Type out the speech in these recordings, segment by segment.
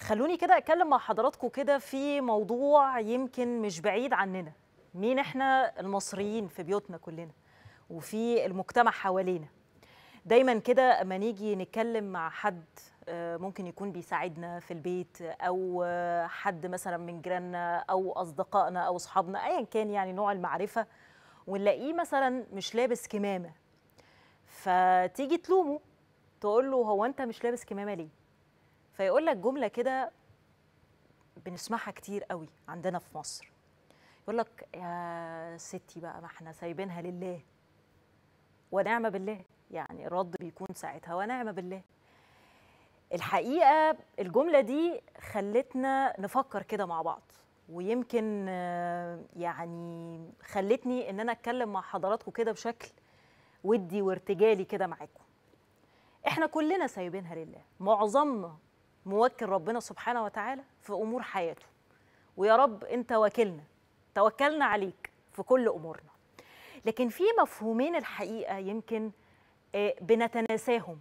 خلوني كده اتكلم مع حضراتكم كده في موضوع يمكن مش بعيد عننا مين احنا المصريين في بيوتنا كلنا وفي المجتمع حوالينا دايما كده اما نيجي نتكلم مع حد آه، ممكن يكون بيساعدنا في البيت او آه، حد مثلا من جيراننا او اصدقائنا او اصحابنا ايا كان يعني نوع المعرفه ونلاقيه مثلا مش لابس كمامه فتيجي تلومه تقول له هو انت مش لابس كمامه ليه فيقول لك جمله كده بنسمعها كتير قوي عندنا في مصر يقول لك يا ستي بقى ما احنا سايبينها لله ونعم بالله يعني الرد بيكون ساعتها ونعم بالله الحقيقه الجمله دي خلتنا نفكر كده مع بعض ويمكن يعني خلتني ان انا اتكلم مع حضراتكم كده بشكل ودي وارتجالي كده معاكم احنا كلنا سايبينها لله معظمنا موكل ربنا سبحانه وتعالى في امور حياته ويا رب انت وكلنا توكلنا عليك في كل امورنا لكن في مفهومين الحقيقه يمكن آه، بنتناساهم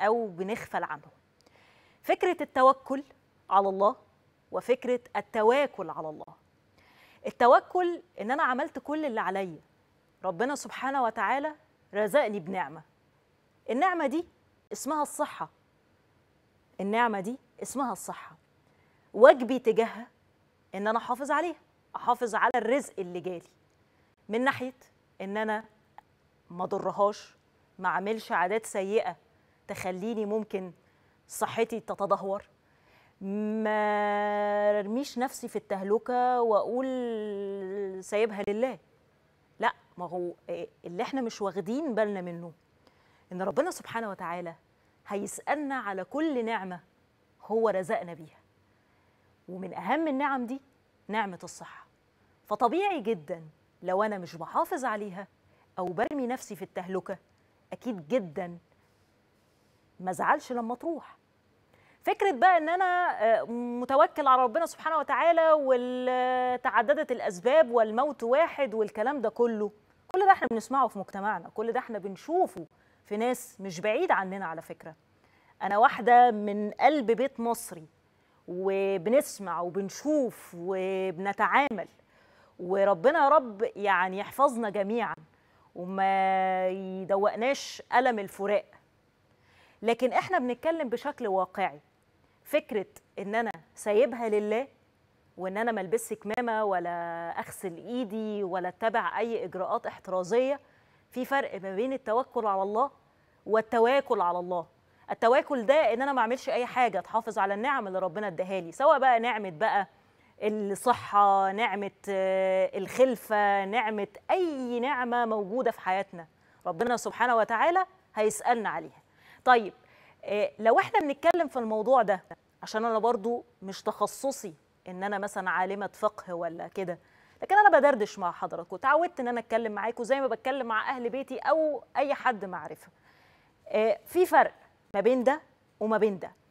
او بنغفل عنهم فكره التوكل على الله وفكره التواكل على الله التوكل ان انا عملت كل اللي عليا ربنا سبحانه وتعالى رزقني بنعمه النعمه دي اسمها الصحه النعمه دي اسمها الصحه واجبي تجاهها ان انا احافظ عليها احافظ على الرزق اللي جالي من ناحيه ان انا ما ضرهاش ما اعملش عادات سيئه تخليني ممكن صحتي تتدهور ما ارميش نفسي في التهلكه واقول سايبها لله لا ما هو إيه اللي احنا مش واخدين بالنا منه ان ربنا سبحانه وتعالى هيسألنا على كل نعمة هو رزقنا بيها ومن أهم النعم دي نعمة الصحة فطبيعي جدا لو أنا مش بحافظ عليها أو برمي نفسي في التهلكة أكيد جدا ما ازعلش لما تروح فكرة بقى ان انا آه، متوكل على ربنا سبحانه وتعالى وتعددت الاسباب والموت واحد والكلام ده كله كل ده احنا بنسمعه في مجتمعنا كل ده احنا بنشوفه في ناس مش بعيد عننا على فكرة أنا واحدة من قلب بيت مصري وبنسمع وبنشوف وبنتعامل وربنا يا رب يعني يحفظنا جميعا وما يدوقناش ألم الفراق لكن احنا بنتكلم بشكل واقعي فكرة ان انا سايبها لله وان انا ملبسش كمامة ولا اغسل ايدي ولا اتبع اي اجراءات احترازية في فرق ما بين التوكل على الله والتواكل على الله التواكل ده ان انا ما اعملش اي حاجه اتحافظ على النعم اللي ربنا اداها لي سواء بقى نعمه بقى الصحه نعمه آه، الخلفه نعمه اي نعمه موجوده في حياتنا ربنا سبحانه وتعالى هيسالنا عليها طيب آه، لو احنا بنتكلم في الموضوع ده عشان انا برضو مش تخصصي ان انا مثلا عالمه فقه ولا كده لكن انا بدردش مع حضراتكم تعودت ان انا اتكلم معاكم زي ما بتكلم مع اهل بيتي او اي حد معرفه آه، في فرق ما بين ده وما بين ده